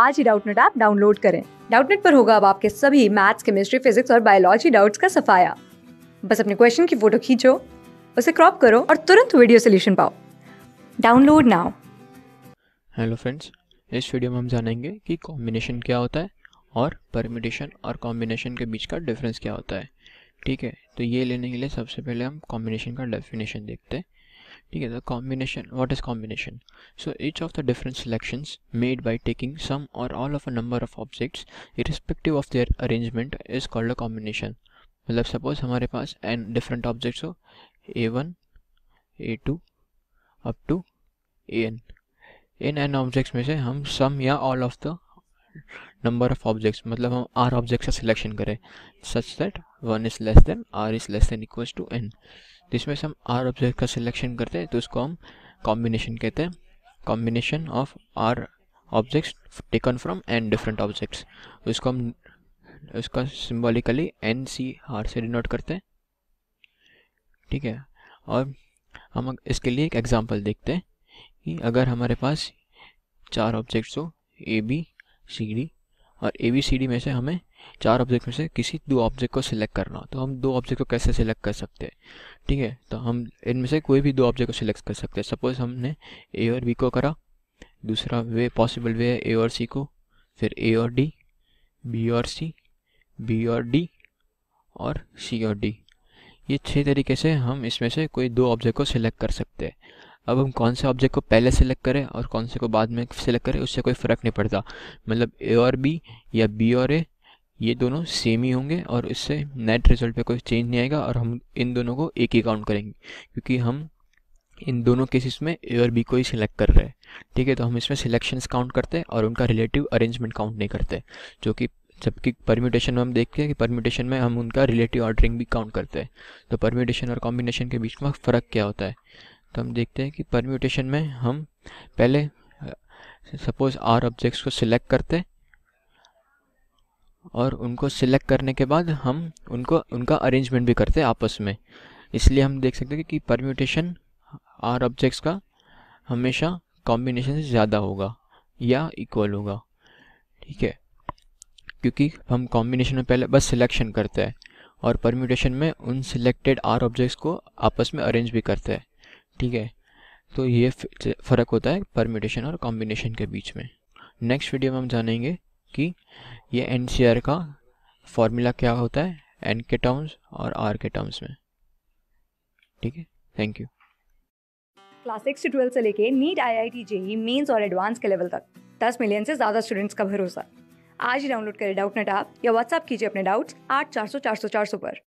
आज ही Doubtnut app download करें डाउटनेट पर होगा अब आपके सभी मैथ्स केमिस्ट्री फिजिक्स और बायोलॉजी डाउट्स का सफाया बस अपने क्वेश्चन की फोटो खींचो उसे क्रॉप करो और तुरंत वीडियो सोल्यूशन पाओ डाउनलोड नाउ हेलो फ्रेंड्स इस वीडियो में हम जानेंगे कि कॉम्बिनेशन क्या होता है और परमिटेशन और कॉम्बिनेशन के बीच का डिफरेंस क्या होता है ठीक है तो ये लेने के लिए सबसे पहले हम कॉम्बिनेशन का डेफिनेशन देखते हैं Together, combination what is combination so each of the different selections made by taking some or all of a number of objects irrespective of their arrangement is called a combination मतलब suppose n different objects different a1 a2 up to to A N in objects may say हम some या all of the number of objects मतलब हम R object का selection करें such that one is less than R is less than equals to N जिसमें से हम R object का सिलेक्शन करते हैं तो उसको हम कॉम्बिनेशन कहते हैं combination of R objects taken from N different objects उसको हम उसका सिम्बॉलिकली एन सी आर से डिनोट करते हैं ठीक है और हम इसके लिए एक एग्जाम्पल देखते हैं कि अगर हमारे पास चार ऑब्जेक्ट्स हो ए बी सी डी और ए बी सी डी में से हमें चार ऑब्जेक्ट में से किसी दो ऑब्जेक्ट को सिलेक्ट करना तो हम दो ऑब्जेक्ट को कैसे सिलेक्ट कर सकते हैं ठीक है तो हम इनमें से कोई भी दो ऑब्जेक्ट को सिलेक्ट कर सकते हैं सपोज़ हमने ए और बी को करा दूसरा वे पॉसिबल वे है ए और सी को फिर ए और डी बी और सी बी और डी और सी और डी ये छः तरीके से हम इसमें से कोई दो ऑब्जेक्ट को सिलेक्ट कर सकते हैं अब हम कौन से ऑब्जेक्ट को पहले सेलेक्ट करें और कौन से को बाद में सेलेक्ट करें उससे कोई फ़र्क नहीं पड़ता मतलब ए और बी या बी और ए ये दोनों सेम ही होंगे और इससे नेट रिजल्ट पे कोई चेंज नहीं आएगा और हम इन दोनों को एक ही काउंट करेंगे क्योंकि हम इन दोनों केसेस में ए और बी को ही सिलेक्ट कर रहे हैं ठीक है तो हम इसमें सिलेक्शंस काउंट करते हैं और उनका रिलेटिव अरेंजमेंट काउंट नहीं करते जो कि जबकि परम्यूटेशन में हम देखते हैं कि परम्यूटेशन में हम उनका रिलेटिव ऑर्डरिंग भी काउंट करते हैं तो परम्यूटेशन और कॉम्बिनेशन के बीच में फ़र्क क्या होता है तो हम देखते हैं कि परम्यूटेशन में हम पहले सपोज आर ऑब्जेक्ट्स को सिलेक्ट करते और उनको सिलेक्ट करने के बाद हम उनको उनका अरेंजमेंट भी करते आपस में इसलिए हम देख सकते हैं कि परम्यूटेशन आर ऑब्जेक्ट्स का हमेशा कॉम्बिनेशन से ज़्यादा होगा या इक्वल होगा ठीक है क्योंकि हम कॉम्बिनेशन में पहले बस सिलेक्शन करते हैं और परम्यूटेशन में उन सिलेक्टेड आर ऑब्जेक्ट्स को आपस में अरेंज भी करते हैं ठीक है तो ये फ़र्क होता है परम्यूटेशन और कॉम्बिनेशन के बीच में नेक्स्ट वीडियो में हम जानेंगे कि ये एन का फॉर्मूला क्या होता है एन के टर्म्स और आर के टर्म्स में ठीक है थैंक यू क्लास सिक्स से ट्वेल्थ से लेके NEET I I T JEE mains और एडवांस के लेवल तक 10 मिलियन से ज़्यादा स्टूडेंट्स का भरोसा आज ही डाउनलोड करें डाउट नेट आप या व्हाट्सअप कीजिए अपने डाउट्स आठ चार सौ चार सौ चार सौ पर